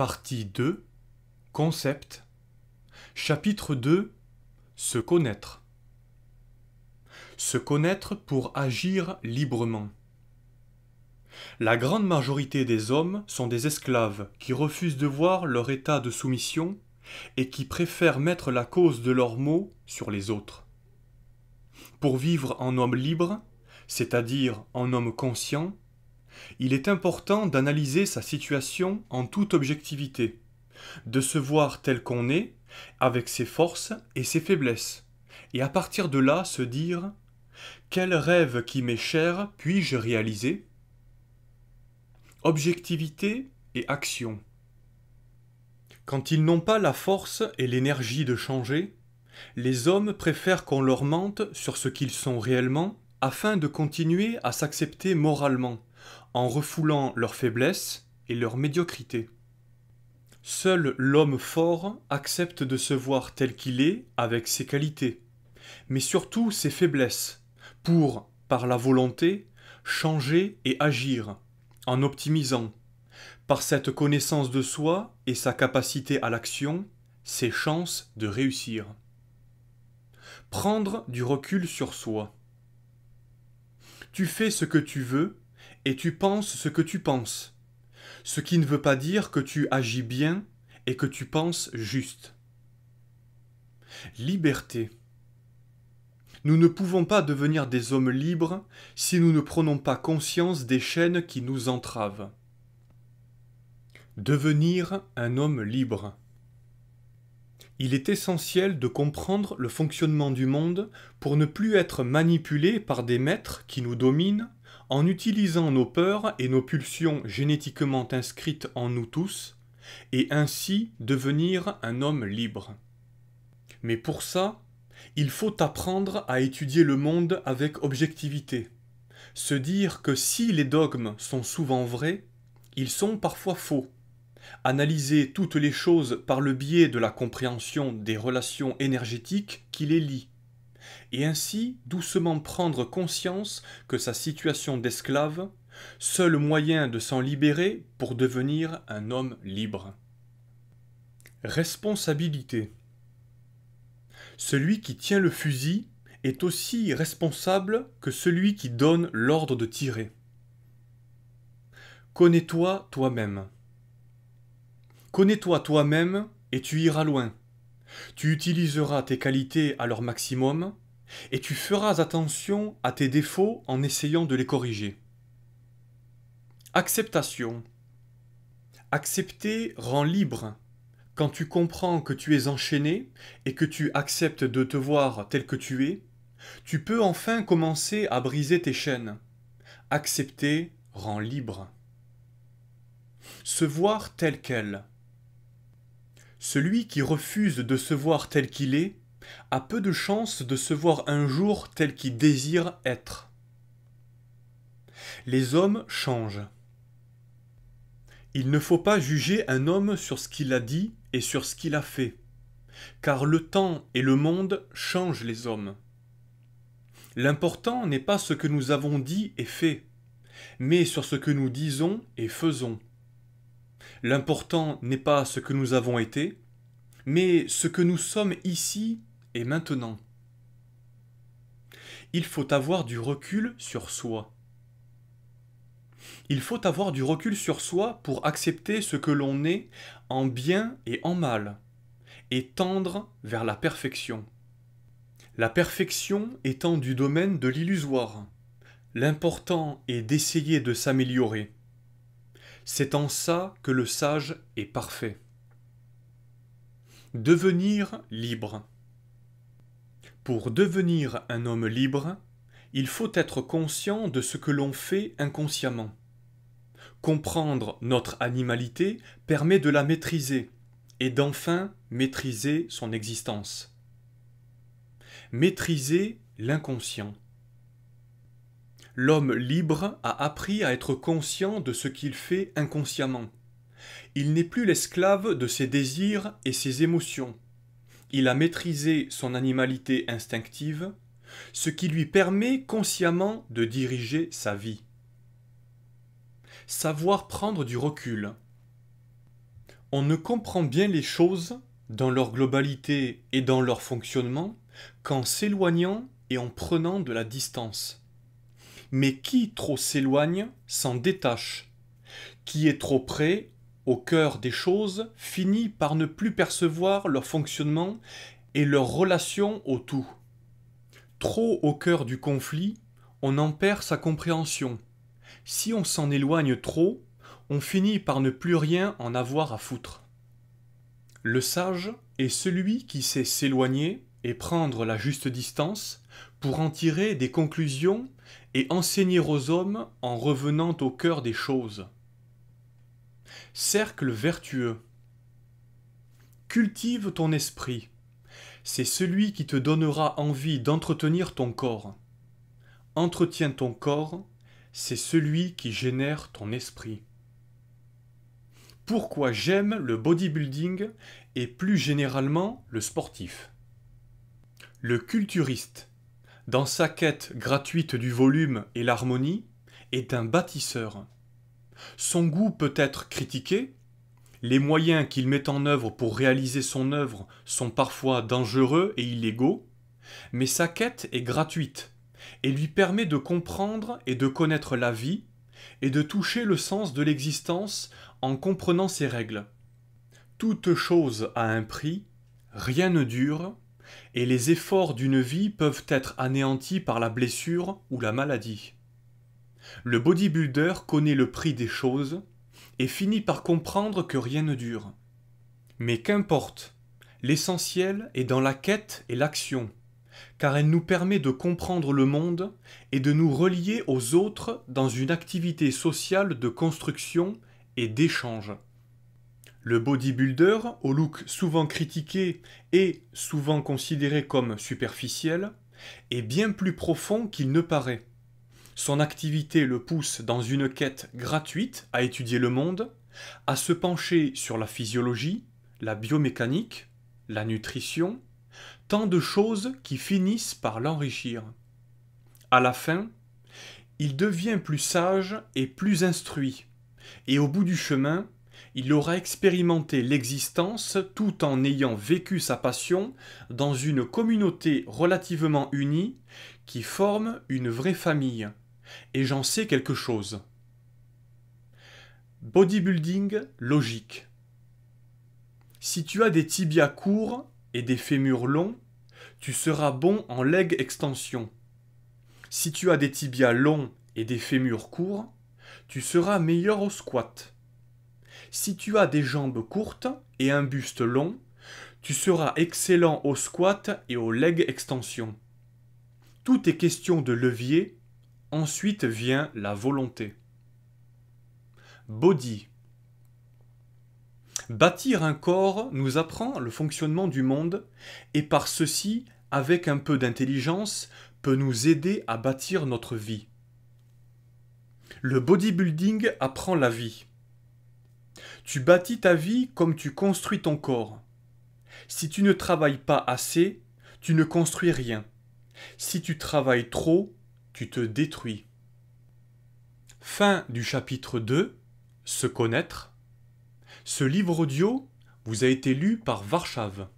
Partie 2 Concept Chapitre 2 Se connaître Se connaître pour agir librement. La grande majorité des hommes sont des esclaves qui refusent de voir leur état de soumission et qui préfèrent mettre la cause de leurs maux sur les autres. Pour vivre en homme libre, c'est-à-dire en homme conscient, il est important d'analyser sa situation en toute objectivité, de se voir tel qu'on est, avec ses forces et ses faiblesses, et à partir de là se dire Quel rêve qui m'est cher puis-je réaliser Objectivité et action. Quand ils n'ont pas la force et l'énergie de changer, les hommes préfèrent qu'on leur mente sur ce qu'ils sont réellement afin de continuer à s'accepter moralement en refoulant leurs faiblesses et leur médiocrité. Seul l'homme fort accepte de se voir tel qu'il est avec ses qualités, mais surtout ses faiblesses, pour, par la volonté, changer et agir, en optimisant. Par cette connaissance de soi et sa capacité à l'action, ses chances de réussir. Prendre du recul sur soi. Tu fais ce que tu veux et tu penses ce que tu penses. Ce qui ne veut pas dire que tu agis bien et que tu penses juste. Liberté. Nous ne pouvons pas devenir des hommes libres si nous ne prenons pas conscience des chaînes qui nous entravent. Devenir un homme libre. Il est essentiel de comprendre le fonctionnement du monde pour ne plus être manipulé par des maîtres qui nous dominent en utilisant nos peurs et nos pulsions génétiquement inscrites en nous tous, et ainsi devenir un homme libre. Mais pour ça, il faut apprendre à étudier le monde avec objectivité, se dire que si les dogmes sont souvent vrais, ils sont parfois faux. Analyser toutes les choses par le biais de la compréhension des relations énergétiques qui les lient, et ainsi doucement prendre conscience que sa situation d'esclave, seul moyen de s'en libérer pour devenir un homme libre. Responsabilité. Celui qui tient le fusil est aussi responsable que celui qui donne l'ordre de tirer. Connais-toi toi-même. Connais-toi toi-même et tu iras loin. Tu utiliseras tes qualités à leur maximum et tu feras attention à tes défauts en essayant de les corriger. Acceptation. Accepter rend libre. Quand tu comprends que tu es enchaîné et que tu acceptes de te voir tel que tu es, tu peux enfin commencer à briser tes chaînes. Accepter rend libre. Se voir tel quel, celui qui refuse de se voir tel qu'il est a peu de chances de se voir un jour tel qu'il désire être. Les hommes changent. Il ne faut pas juger un homme sur ce qu'il a dit et sur ce qu'il a fait, car le temps et le monde changent les hommes. L'important n'est pas ce que nous avons dit et fait, mais sur ce que nous disons et faisons. L'important n'est pas ce que nous avons été, mais ce que nous sommes ici et maintenant. Il faut avoir du recul sur soi. Il faut avoir du recul sur soi pour accepter ce que l'on est en bien et en mal, et tendre vers la perfection. La perfection étant du domaine de l'illusoire. L'important est d'essayer de s'améliorer. C'est en ça que le sage est parfait. Devenir libre. Pour devenir un homme libre, il faut être conscient de ce que l'on fait inconsciemment. Comprendre notre animalité permet de la maîtriser et d'enfin maîtriser son existence. Maîtriser l'inconscient. L'homme libre a appris à être conscient de ce qu'il fait inconsciemment. Il n'est plus l'esclave de ses désirs et ses émotions. Il a maîtrisé son animalité instinctive, ce qui lui permet consciemment de diriger sa vie. Savoir prendre du recul. On ne comprend bien les choses dans leur globalité et dans leur fonctionnement qu'en s'éloignant et en prenant de la distance mais qui trop s'éloigne s'en détache. Qui est trop près, au cœur des choses, finit par ne plus percevoir leur fonctionnement et leur relation au tout. Trop au cœur du conflit, on en perd sa compréhension. Si on s'en éloigne trop, on finit par ne plus rien en avoir à foutre. Le sage est celui qui sait s'éloigner et prendre la juste distance pour en tirer des conclusions et enseigner aux hommes en revenant au cœur des choses. Cercle vertueux. Cultive ton esprit. C'est celui qui te donnera envie d'entretenir ton corps. Entretiens ton corps, c'est celui qui génère ton esprit. Pourquoi j'aime le bodybuilding et plus généralement le sportif Le culturiste dans sa quête gratuite du volume et l'harmonie, est un bâtisseur. Son goût peut être critiqué, les moyens qu'il met en œuvre pour réaliser son œuvre sont parfois dangereux et illégaux, mais sa quête est gratuite et lui permet de comprendre et de connaître la vie et de toucher le sens de l'existence en comprenant ses règles. Toute chose a un prix, rien ne dure, et les efforts d'une vie peuvent être anéantis par la blessure ou la maladie. Le bodybuilder connaît le prix des choses et finit par comprendre que rien ne dure. Mais qu'importe, l'essentiel est dans la quête et l'action, car elle nous permet de comprendre le monde et de nous relier aux autres dans une activité sociale de construction et d'échange. Le bodybuilder, au look souvent critiqué et souvent considéré comme superficiel, est bien plus profond qu'il ne paraît. Son activité le pousse dans une quête gratuite à étudier le monde, à se pencher sur la physiologie, la biomécanique, la nutrition, tant de choses qui finissent par l'enrichir. À la fin, il devient plus sage et plus instruit, et au bout du chemin, il aura expérimenté l'existence tout en ayant vécu sa passion dans une communauté relativement unie qui forme une vraie famille. Et j'en sais quelque chose. Bodybuilding logique. Si tu as des tibias courts et des fémurs longs, tu seras bon en leg extension. Si tu as des tibias longs et des fémurs courts, tu seras meilleur au squat. Si tu as des jambes courtes et un buste long, tu seras excellent au squat et au leg extension. Tout est question de levier, ensuite vient la volonté. Body. Bâtir un corps nous apprend le fonctionnement du monde et par ceci, avec un peu d'intelligence, peut nous aider à bâtir notre vie. Le bodybuilding apprend la vie. Tu bâtis ta vie comme tu construis ton corps. Si tu ne travailles pas assez, tu ne construis rien. Si tu travailles trop, tu te détruis. Fin du chapitre 2. Se connaître. Ce livre audio vous a été lu par Varchave.